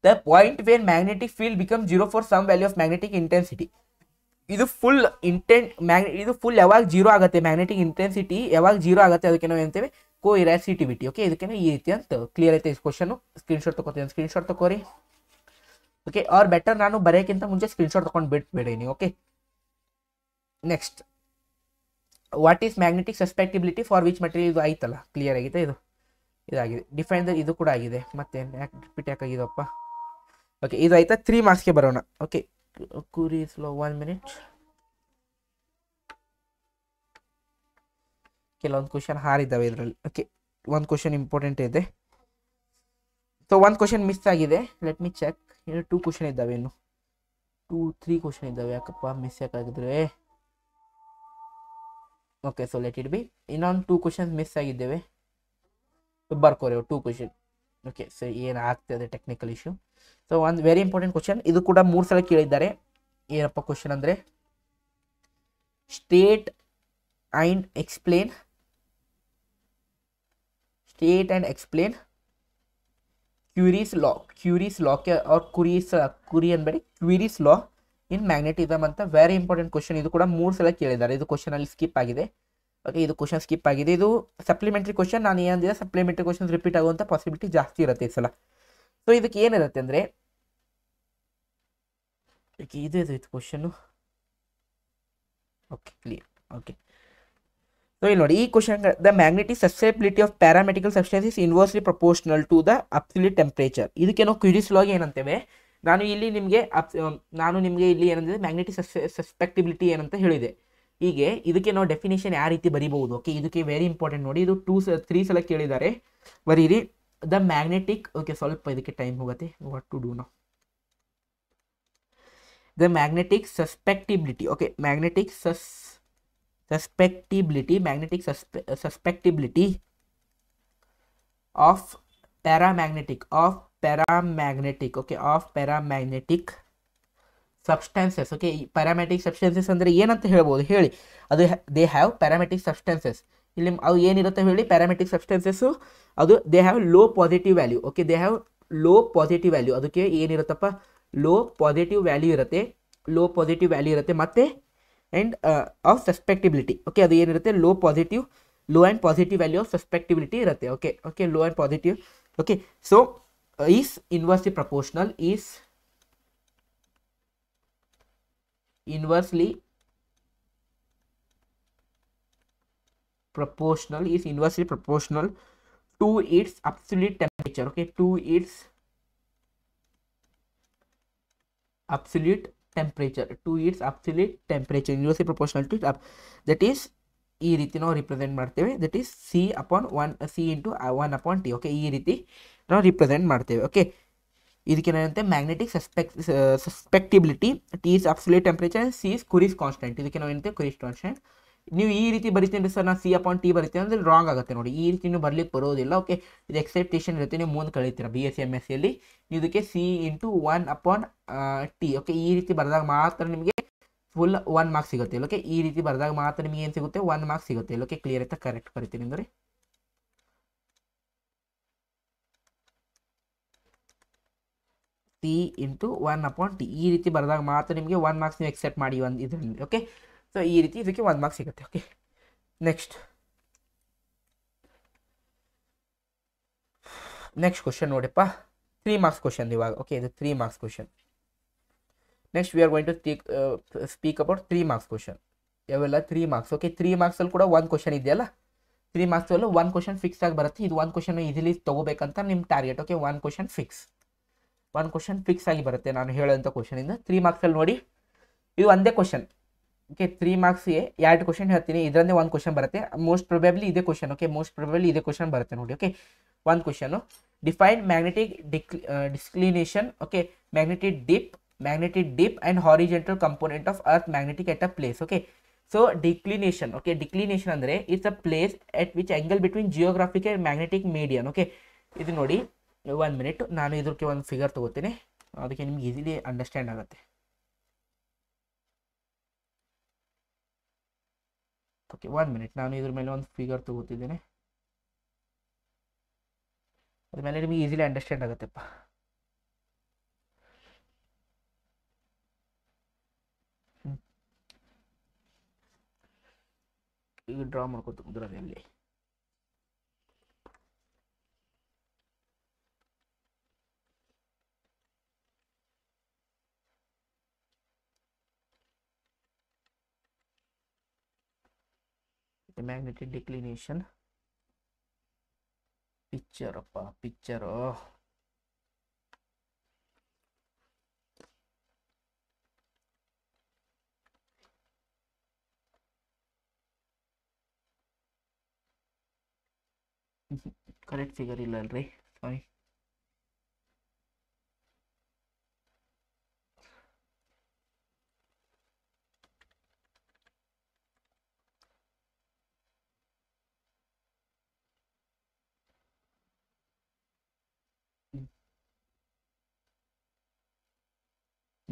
the point when magnetic field become zero for some value of magnetic intensity ಇದು ಫುಲ್ ಇಂಟೆನ್ ಮ್ಯಾಗ್ ಇದು ಫುಲ್ ಯಾವಾಗ ಜೀರೋ ಆಗುತ್ತೆ ಮ್ಯಾಗ್ನೆಟಿಕ್ ಇಂಟೆನ್ಸಿಟಿ ಯಾವಾಗ ಜೀರೋ ಆಗುತ್ತೆ ಅದಕ್ಕೆ ನಾವು ಹೇಳ್ತೇವೆ ಕೋ ಇರಾಸಿಟಿವಿಟಿ ಓಕೆ ಇದಕ್ಕೆ ಈ ರೀತಿ ಅಂತ ಕ್ಲಿಯರ್ ಐತೆ ಈ ಕ್ವಶನ್ ಸ್ಕ್ರೀನ್ಶಾಟ್ ತಗೋತೀನಿ ಸ್ಕ್ರೀನ್ಶಾಟ್ ತಗೋರಿ ಓಕೆ ಆರ್ ಬೆಟರ್ ನಾನು ಬರೆಯೋಕ್ಕಿಂತ ಮುಂಚೆ ಸ್ಕ್ರೀನ್ಶಾಟ್ ತೊಗೊಂಡು ನೀವು okay next what is magnetic susceptibility for which material ಇದು ಆಯ್ತಲ್ಲ ಕ್ಲಿಯರ್ ಆಗಿದೆ ಇದು ಇದಾಗಿದೆ ಡಿಫೈನ್ ಇದು ಕೂಡ ಆಗಿದೆ ಮತ್ತೆ ಯಾಕೆ ರಿಪೀಟ್ ಯಾಕಾಗಿದಪ್ಪ ಓಕೆ ಇದು ಆಯ್ತಾ ತ್ರೀ ಮಾರ್ಕ್ಸ್ಗೆ ಬರೋಣ ಓಕೆ ಕೂರಿ ಸ್ಲೋ ಒನ್ ಮಿನಿಟ್ ಕೆಲವೊಂದು ಕ್ವಶನ್ ಹಾರಿದ್ದಾವೆ ಇದರಲ್ಲಿ ಓಕೆ ಒಂದು ಕ್ವಶನ್ ಇಂಪಾರ್ಟೆಂಟ್ ಇದೆ ಸೊ ಒಂದು ಕ್ವಶನ್ ಮಿಸ್ ಆಗಿದೆ ಲೆಟ್ ಮಿ ಚೆಕ್ ಇನ್ನು ಟೂ ಕ್ವಶನ್ ಇದ್ದಾವೆ ಇನ್ನು ಟೂ ತ್ರೀ ಕ್ವಶನ್ ಇದ್ದಾವೆ ಯಾಕಪ್ಪ ಮಿಸ್ ಯಾಕಾಗಿದ್ರೆ okay so let it be ಇನ್ನೊಂದು ಟೂ ಕ್ವಶನ್ಸ್ ಮಿಸ್ ಆಗಿದ್ದೇವೆ ಬರ್ಕೋರಿ ಟೂ ಕ್ವಶನ್ ಓಕೆ ಸೊ ಏನು ಆಗ್ತದೆ ಟೆಕ್ನಿಕಲ್ ಇಶ್ಯೂ ಸೊ ಒಂದು ವೆರಿ ಇಂಪಾರ್ಟೆಂಟ್ ಕ್ವಶನ್ ಇದು ಕೂಡ ಮೂರು ಸಲ ಕೇಳಿದ್ದಾರೆ ಏನಪ್ಪ ಕ್ವಶನ್ ಅಂದರೆ state and explain state and explain Curie's law Curie's ಲಾಕ್ಕೆ ಅವ್ರ ಕುರೀಸ್ ಕುರಿ ಅನ್ಬೇಡಿ ಕ್ಯೂರೀಸ್ ಲಾ ಇನ್ ಮ್ಯಾಗ್ನೆಟಿಸಮ್ ಅಂತ ವೆರಿ ಇಂಪಾರ್ಟೆಂಟ್ ಕ್ವಶನ್ ಇದು ಕೂಡ ಮೂರು ಸಲ ಕೇಳಿದ್ದಾರೆ ಇದು ಕ್ವಶನ್ ಅಲ್ಲಿ ಸ್ಕಿಪ್ ಆಗಿದೆ ಓಕೆ ಇದು ಕ್ವಶನ್ ಸ್ಕಿಪ್ ಆಗಿದೆ ಇದು ಸಪ್ಲಿಮೆಂಟ್ರಿ ಕ್ವಶನ್ ನಾನು ಏನಂದಿದೆ ಸಪ್ಲಿಮೆಂಟ್ರಿ ಕ್ವಶನ್ ರಿಪೀಟ್ ಆಗುವಂಥ ಪಾಸಿಬಿಲಿಟಿ ಜಾಸ್ತಿ ಇರುತ್ತೆ ಈ ಸಲ ಸೊ ಇದಕ್ಕೆ ಏನಿರುತ್ತೆ ಅಂದರೆ ಇದು ಇದು question okay clear okay so ಇಲ್ಲಿ ನೋಡಿ ಈ question the magnetic susceptibility of paramagnetic substance is inversely proportional to the absolute temperature ಇದಕ್ಕೆ ನಾವು ಇದಕ್ಕೇನೋ ಕ್ಯೂರಿಸ್ಲಾಗಿ ಏನಂತೇವೆ ನಾನು ಇಲ್ಲಿ ನಿಮಗೆ ಅಪ್ um, ನಾನು ನಿಮಗೆ ಇಲ್ಲಿ ಏನಂದ್ರೆ ಮ್ಯಾಗ್ನೆಟಿಕ್ ಸಸ್ಪೆಕ್ಟಿಬಿಲಿಟಿ ಏನಂತ ಹೇಳಿದೆ ಹೀಗೆ ಇದಕ್ಕೆ ನಾವು ಡೆಫಿನೇಷನ್ ಯಾವ ರೀತಿ ಬರೀಬಹುದು ಓಕೆ ಇದಕ್ಕೆ ವೆರಿ ಇಂಪಾರ್ಟೆಂಟ್ ನೋಡಿ ಇದು ಟೂ ಸ ತ್ರೀ ಸಲ ಕೇಳಿದ್ದಾರೆ ಬರೀರಿ ದ ಮ್ಯಾಗ್ನೆಟಿಕ್ ಓಕೆ ಸ್ವಲ್ಪ ಇದಕ್ಕೆ ಟೈಮ್ ಹೋಗುತ್ತೆ ವಾಟ್ ಟು ಡೂ ನಾವು the magnetic susceptibility okay magnetic sus susceptibility magnetic susceptibility of paramagnetic of paramagnetic okay of paramagnetic substances okay paramagnetic substances अरे ऐन हेलबू है अब दे हैव पैरामेटिक सब्सटेन्सस् अवेनि पैरामेटिक सब्सटेन्सस्सु अब they have low positive value okay they have low positive value अदन low positive value इतने लो positive value इतने मत and uh, of susceptibility okay ಅದು ಏನಿರುತ್ತೆ low positive low and positive value of susceptibility ಇರುತ್ತೆ okay okay low and positive okay so uh, is inversely proportional is inversely proportional is inversely proportional to its absolute temperature okay to its absolute temperature to its absolute temperature inversely proportional to it up that is ಈ ರೀತಿ ನಾವು represent ಮಾಡ್ತೇವೆ that is C upon one C into one upon T okay ಈ ರೀತಿ ನಾವು represent ಮಾಡ್ತೇವೆ okay ಇದಕ್ಕೇನಂತೆ magnetic suspect susceptibility T is absolute temperature C is Curie's constant ಇದಕ್ಕೆ ನಾವೇನಂತೆ ಕುರಿಸ್ ಕಾನ್ಸ್ಟೆಂಟ್ ನೀವು ಈ ರೀತಿ ಬರಿತೀನಿ ಸರ್ ನಾ ಸಿ ಅಪಾನ್ ಟಿ ಬರಿತೀನಿ ಅಂದರೆ ರಾಂಗ್ ಆಗುತ್ತೆ ನೋಡಿ ಈ ರೀತಿ ನೀವು ಬರಲಿಕ್ಕೆ ಬರೋದಿಲ್ಲ ಓಕೆ ಇದು ಎಕ್ಸೆಪ್ಟೇಷನ್ ಇರುತ್ತೆ ನೀವು ಮುಂದೆ ಕಳೀತೀರಾ ಬಿ ಎಸ್ ಎಮ್ ಎಸ್ ಸಿಯಲ್ಲಿ ನೀವು ಇದಕ್ಕೆ C into one upon T okay ಈ ರೀತಿ ಬರೆದಾಗ ಮಾತ್ರ ನಿಮಗೆ ಫುಲ್ ಒನ್ ಮಾರ್ಕ್ಸ್ ಸಿಗುತ್ತೆ ಓಕೆ ಈ ರೀತಿ ಬರೆದಾಗ ಮಾತ್ರ ನಿಮಗೆ ಏನು ಸಿಗುತ್ತೆ ಒನ್ ಮಾರ್ಕ್ಸ್ ಸಿಗುತ್ತೆ ಓಕೆ ಕ್ಲಿಯರ್ ಆಯ್ತಾ ಕರೆಕ್ಟ್ ಬರಿತೀನಿ ಅಂದರೆ T into one upon T ಈ ರೀತಿ ಬರೆದಾಗ ಮಾತ್ರ ನಿಮಗೆ ಒನ್ ಮಾರ್ಕ್ಸ್ ನೀವು ಎಕ್ಸೆಪ್ಟ್ ಮಾಡಿ ಒಂದು ಇದರಲ್ಲಿ ಓಕೆ ಸೊ ಈ ರೀತಿ ಇದಕ್ಕೆ ಒಂದು ಮಾರ್ಕ್ ಸಿಗುತ್ತೆ ಓಕೆ ನೆಕ್ಸ್ಟ್ ನೆಕ್ಸ್ಟ್ ಕ್ವಶನ್ ನೋಡಿಪ್ಪ ತ್ರೀ ಮಾರ್ಕ್ಸ್ ಕ್ವಶನ್ ಇವಾಗ ಓಕೆ ಇದು three marks question next we are going to speak speak about three marks question ಯಾವೆಲ್ಲ ತ್ರೀ ಮಾರ್ಕ್ಸ್ ಓಕೆ ತ್ರೀ ಮಾರ್ಕ್ಸಲ್ಲಿ ಕೂಡ ಒಂದು ಕ್ವಶನ್ ಇದೆಯಲ್ಲ ತ್ರೀ ಮಾರ್ಕ್ಸಲ್ಲೂ ಒನ್ ಕ್ವಶನ್ ಫಿಕ್ಸ್ ಆಗಿ ಬರುತ್ತೆ ಇದು ಒಂದು ಕ್ವಶನ್ ಈಸಿಲಿ ತೊಗೋಬೇಕಂತ ನಿಮ್ಮ target okay one question fix one question fix ಆಗಿ ಬರುತ್ತೆ ನಾನು ಹೇಳೋಂಥ ಕ್ವಶನಿಂದ ತ್ರೀ ಮಾರ್ಕ್ಸಲ್ಲಿ ನೋಡಿ ಇದು ಒಂದೇ ಕ್ವಶನ್ ಓಕೆ ತ್ರೀ ಮಾರ್ಕ್ಸ್ಗೆ ಎರಡು ಕ್ವಶನ್ ಹೇಳ್ತೀನಿ ಇದರಂದೇ ಒಂದು ಕ್ವಶನ್ ಬರುತ್ತೆ ಮೋಸ್ಟ್ ಪ್ರೊಬೆಬ್ಲಿ ಇದೇ ಕ್ವಶನ್ ಓಕೆ ಮೋಸ್ಟ್ ಪ್ರೊಬ್ಯಾಬ್ಲಿ ಇದೇ ಕ್ವಶನ್ ಬರುತ್ತೆ ನೋಡಿ ಓಕೆ ಒಂದು question define magnetic dec declination okay magnetic dip magnetic dip and horizontal component of earth magnetic at a place okay so declination okay declination ಅಂದರೆ it's a place at which angle between geographic and magnetic median okay ಇದು ನೋಡಿ ಒಂದು minute ನಾನು ಇದಕ್ಕೆ ಒಂದು figure ತೊಗೋತೀನಿ ಅದಕ್ಕೆ ನಿಮ್ಗೆ ಈಸಿಲಿ ಅಂಡರ್ಸ್ಟ್ಯಾಂಡ್ ಆಗುತ್ತೆ ಓಕೆ ಒಂದು ಮಿನಿಟ್ ನಾನು ಇದ್ರ ಮೇಲೆ ಒಂದು ಫಿಗರ್ ತೊಗೋತಿದ್ದೀನಿ ಅದ್ರ ಮೇಲೆ ನಿಮಗೆ ಈಸಿಲಿ ಅಂಡರ್ಸ್ಟ್ಯಾಂಡ್ ಆಗುತ್ತೆಪ್ಪ ಈಗ ಡ್ರಾ ಮಾಡ್ಕೊತ ಕುಂದ್ರಲ್ಲಿ the magnetic declination picture of a picture oh correct figure illallri sorry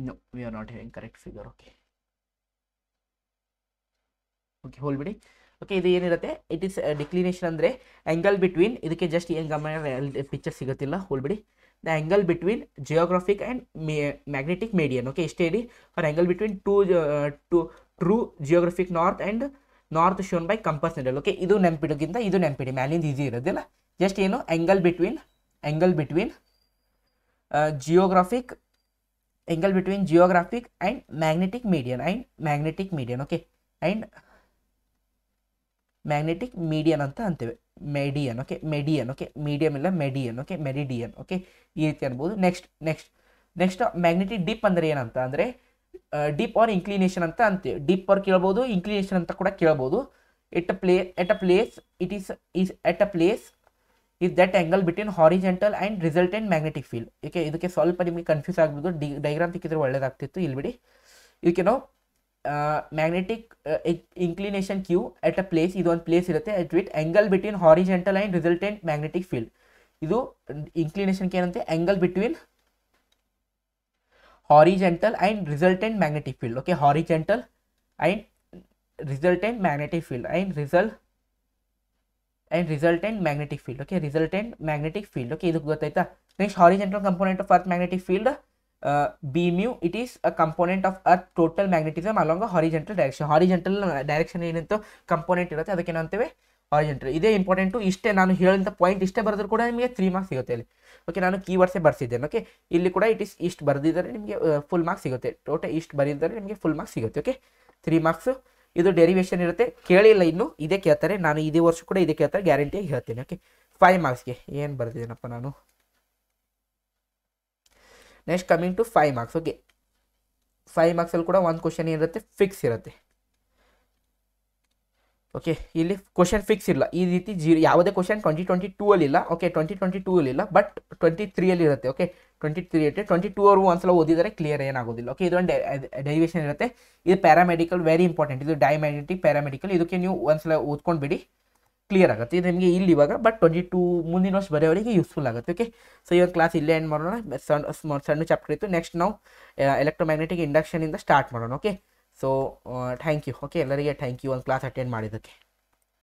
no we are not having correct figure. Okay. Okay ಹೋಲ್ಬಿಡಿ ಓಕೆ ಇದು ಏನಿರುತ್ತೆ ಇಟ್ ಇಸ್ ಡಿಕ್ಲಿನೇಷನ್ ಅಂದರೆ ಆ್ಯಂಗಲ್ ಬಿಟ್ವೀನ್ ಇದಕ್ಕೆ ಜಸ್ಟ್ ಏನು ಗಮನ ಪಿಕ್ಚರ್ ಸಿಗುತ್ತಿಲ್ಲ ಹೋಲ್ಬಿಡಿ the angle between geographic and magnetic median okay ಇಷ್ಟೇ ಇಡಿ or angle between two to true geographic north and north shown by compass okay ಇದು ನೆನಪಿಡೋಕ್ಕಿಂತ ಇದು ನೆನಪಿಡಿ ಮ್ಯಾಲಿಂದ ಈಸಿ ಇರೋದಿಲ್ಲ ಜಸ್ಟ್ ಏನು angle between angle between geographic angle between geographic and magnetic median and magnetic median okay and magnetic median ಅಂತ ಅಂತೇವೆ median okay median okay medium ಇಲ್ಲ ಮೆಡಿಯನ್ ಓಕೆ ಮೆರಿಡಿಯನ್ ಓಕೆ ಈ ರೀತಿ ಅನ್ಬೋದು next next next magnetic dip ಅಂದರೆ ಏನಂತ ಅಂದರೆ drip R inclination ಅಂತ ಅಂತೀವಿ ಡಿಪ್ ಆರ್ ಕೇಳ್ಬೋದು ಇನ್ಕ್ಲಿನೇಷನ್ ಅಂತ ಕೂಡ ಕೇಳ್ಬೋದು at a play at a place it is is at a place is that angle between horizontal and resultant magnetic field okay स्वल्प निम्न कंफ्यूज़ आगे डग्राम तेजेगी इके नो मैग्नेटिक इंक्लेशन क्यू at a place in place at विट angle between horizontal and resultant magnetic field inclination angle between horizontal and resultant magnetic field okay horizontal and resultant magnetic field and result and resultant magnetic field okay resultant magnetic field okay ಇದು ಗೊತ್ತಾಯ್ತಾ next horizontal component of earth magnetic field B mu it is a component of earth total magnetism along horizontal direction horizontal direction ಏನಂತ component ಇರುತ್ತೆ ಅದಕ್ಕೆ ಏನಂತೇವೆ horizontal ಇದೇ important ಇಷ್ಟೇ ನಾನು ಹೇಳಿದಂಥ point ಇಷ್ಟೇ ಬರೆದ್ರು ಕೂಡ ನಿಮಗೆ ತ್ರೀ ಮಾರ್ಕ್ಸ್ ಸಿಗುತ್ತೆ ಇಲ್ಲಿ ಓಕೆ ನಾನು ಕೀವರ್ಡ್ಸೇ ಬರ್ಸಿದ್ದೇನೆ ಓಕೆ ಇಲ್ಲಿ ಕೂಡ ಇಟ್ ಇಸ್ ಇಷ್ಟು ಬರೆದಿದ್ದರೆ ನಿಮಗೆ ಫುಲ್ uh, ಮಾರ್ಕ್ಸ್ ಸಿಗುತ್ತೆ ಟೋಟಲ್ ಇಷ್ಟು ಬರೆದಿದ್ದರೆ ನಿಮಗೆ ಫುಲ್ ಮಾರ್ಕ್ಸ್ ಸಿಗುತ್ತೆ ಓಕೆ ತ್ರೀ ಮಾರ್ಕ್ಸು ಇದು ಡೆರಿವೇಶನ್ ಇರುತ್ತೆ ಕೇಳಿಲ್ಲ ಇನ್ನು ಇದೇ ಕೇಳ್ತಾರೆ ನಾನು ಇದೇ ವರ್ಷ ಕೂಡ ಇದೇ ಕೇಳ್ತಾರೆ ಗ್ಯಾರಂಟಿಯಾಗಿ ಹೇಳ್ತೀನಿ ಓಕೆ ಫೈವ್ ಮಾರ್ಕ್ಸ್ಗೆ ಏನು ಬರ್ತಿದ್ದೀನಪ್ಪ ನಾನು next coming to five marks okay five ಮಾರ್ಕ್ಸಲ್ಲಿ ಕೂಡ ಒಂದು ಕ್ವಶನ್ ಏನಿರುತ್ತೆ ಫಿಕ್ಸ್ ಇರುತ್ತೆ ಓಕೆ ಇಲ್ಲಿ ಕ್ವಶನ್ ಫಿಕ್ಸ್ ಇಲ್ಲ ಈ ರೀತಿ ಜಿ ಯಾವುದೇ ಕ್ವಶನ್ ಟ್ವೆಂಟಿ ಟ್ವೆಂಟಿ ಟೂ ಅಲ್ಲಿಲ್ಲ ಓಕೆ ಟ್ವೆಂಟಿ ಟ್ವೆಂಟಿ ಟೂ ಅಲ್ಲಿಲ್ಲ ಬಟ್ ಟ್ವೆಂಟಿ ಅಲ್ಲಿ ಇರುತ್ತೆ ಓಕೆ ಟ್ವೆಂಟಿ ತ್ರೀ ಇರುತ್ತೆ ಟ್ವೆಂಟಿ ಟೂ ಅವರು ಒಂದ್ಸಲ ಓದಿದರೆ ಕ್ಲಿಯರ್ ಏನಾಗೋದಿಲ್ಲ ಓಕೆ ಇದೊಂದು ಡೆರಿವೇಷನ್ ಇರುತ್ತೆ ಇದು ಪ್ಯಾರಾಮೆಡಿಕಲ್ ವೆರಿ ಇಂಪಾರ್ಟೆಂಟ್ ಇದು ಡೈಮ್ಯಾಗ್ನೆಟಿಕ್ ಪ್ಯಾರಾಮೆಡಿಕಲ್ ಇದಕ್ಕೆ ನೀವು ಒಂದ್ಸಲ ಓದ್ಕೊಂಡು ಬಿಡಿ ಕ್ಲಿಯರ್ ಆಗುತ್ತೆ ಇದು ನಿಮಗೆ ಇಲ್ಲಿ ಇವಾಗ ಬಟ್ ಟ್ವೆಂಟಿ ಟೂ ಮುಂದಿನ ವರ್ಷ ಬರೆಯವರಿಗೆ ಯೂಸ್ಫುಲ್ ಆಗುತ್ತೆ ಓಕೆ ಸೊ ಇವಾಗ ಕ್ಲಾಸ್ ಇಲ್ಲೇ ಎಂಡ್ ಮಾಡೋಣ ಸಣ್ಣ ಸಣ್ಣ ಚಾಪ್ಟರ್ ಇತ್ತು ನೆಕ್ಸ್ಟ್ ನಾವು ಎಲೆಕ್ಟ್ರೋಮ್ಯಾಗ್ನೆಟಿಕ್ ಇಂಡಕ್ಷನಿಂದ ಸ್ಟಾರ್ಟ್ ಮಾಡೋಣ okay so thank you okay ಎಲ್ಲರಿಗೆ ಥ್ಯಾಂಕ್ ಯು ಒಂದು ಕ್ಲಾಸ್ ಅಟೆಂಡ್ ಮಾಡಿದ್ದಕ್ಕೆ